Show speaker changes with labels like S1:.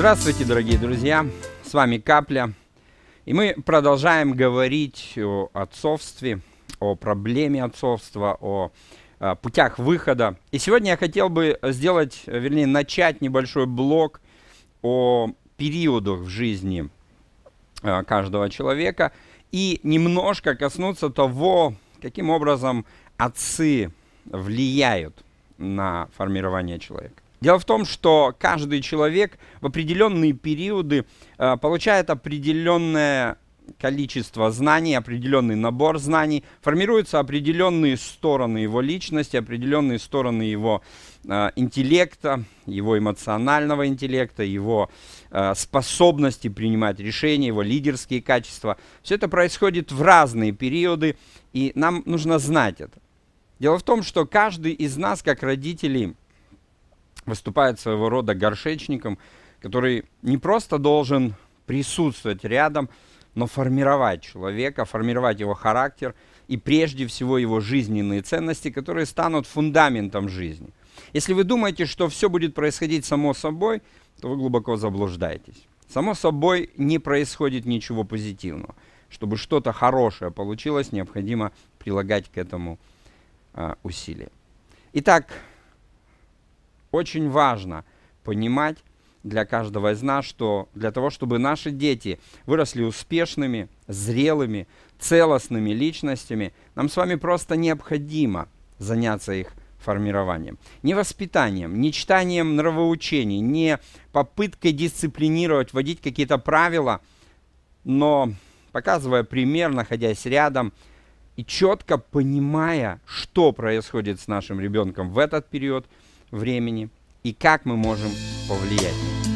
S1: Здравствуйте, дорогие друзья! С вами Капля. И мы продолжаем говорить о отцовстве, о проблеме отцовства, о, о а, путях выхода. И сегодня я хотел бы сделать, вернее, начать небольшой блок о периодах в жизни а, каждого человека и немножко коснуться того, каким образом отцы влияют на формирование человека. Дело в том, что каждый человек в определенные периоды э, получает определенное количество знаний, определенный набор знаний, формируются определенные стороны его личности, определенные стороны его э, интеллекта, его эмоционального интеллекта, его э, способности принимать решения, его лидерские качества. Все это происходит в разные периоды, и нам нужно знать это. Дело в том, что каждый из нас, как родителей, выступает своего рода горшечником, который не просто должен присутствовать рядом, но формировать человека, формировать его характер и прежде всего его жизненные ценности, которые станут фундаментом жизни. Если вы думаете, что все будет происходить само собой, то вы глубоко заблуждаетесь. Само собой не происходит ничего позитивного. Чтобы что-то хорошее получилось, необходимо прилагать к этому э, усилия. Итак, очень важно понимать для каждого из нас, что для того, чтобы наши дети выросли успешными, зрелыми, целостными личностями, нам с вами просто необходимо заняться их формированием. Не воспитанием, не читанием нравоучений, не попыткой дисциплинировать, вводить какие-то правила, но показывая пример, находясь рядом и четко понимая, что происходит с нашим ребенком в этот период – времени и как мы можем повлиять.